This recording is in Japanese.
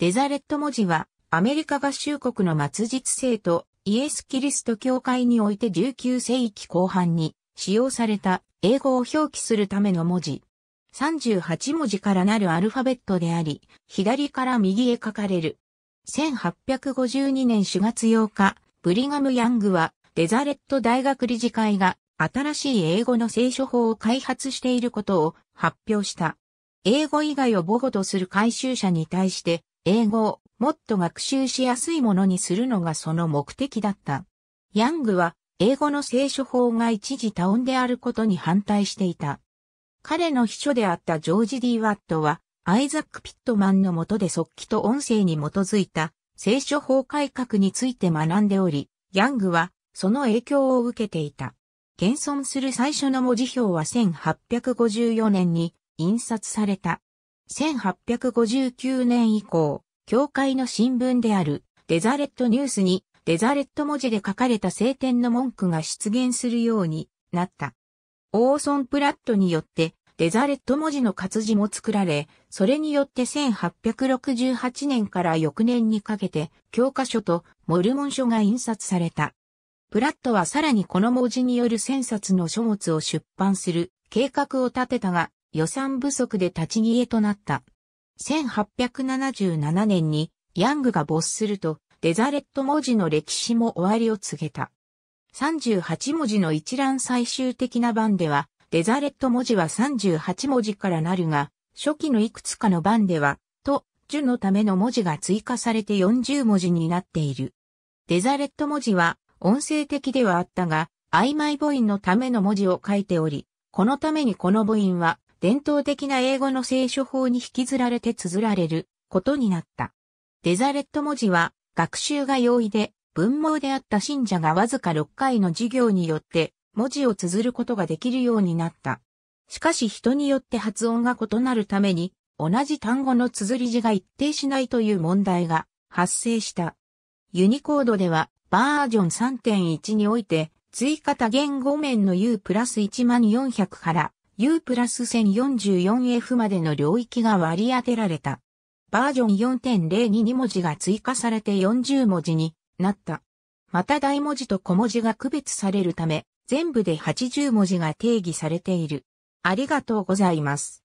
デザレット文字は、アメリカ合衆国の末日聖とイエス・キリスト教会において19世紀後半に使用された英語を表記するための文字。38文字からなるアルファベットであり、左から右へ書かれる。1852年4月8日、ブリガム・ヤングは、デザレット大学理事会が新しい英語の聖書法を開発していることを発表した。英語以外を母語とする回収者に対して、英語をもっと学習しやすいものにするのがその目的だった。ヤングは英語の聖書法が一時多音であることに反対していた。彼の秘書であったジョージ・ D・ ワットは、アイザック・ピットマンの下で即帰と音声に基づいた聖書法改革について学んでおり、ヤングはその影響を受けていた。現存する最初の文字表は1854年に印刷された。1859年以降、教会の新聞であるデザレットニュースにデザレット文字で書かれた聖典の文句が出現するようになった。オーソン・プラットによってデザレット文字の活字も作られ、それによって1868年から翌年にかけて教科書とモルモン書が印刷された。プラットはさらにこの文字による千冊の書物を出版する計画を立てたが、予算不足で立ち消えとなった。1877年にヤングが没するとデザレット文字の歴史も終わりを告げた。38文字の一覧最終的な版では、デザレット文字は38文字からなるが、初期のいくつかの版では、と、ュのための文字が追加されて40文字になっている。デザレット文字は、音声的ではあったが、曖昧母音のための文字を書いており、このためにこの母音は、伝統的な英語の聖書法に引きずられて綴られることになった。デザレット文字は学習が容易で文盲であった信者がわずか6回の授業によって文字を綴ることができるようになった。しかし人によって発音が異なるために同じ単語の綴り字が一定しないという問題が発生した。ユニコードではバージョン3.1において追加多言語面の U プラス1万4 0 0から U プラス 1044F までの領域が割り当てられた。バージョン4.0に2文字が追加されて40文字になった。また大文字と小文字が区別されるため、全部で80文字が定義されている。ありがとうございます。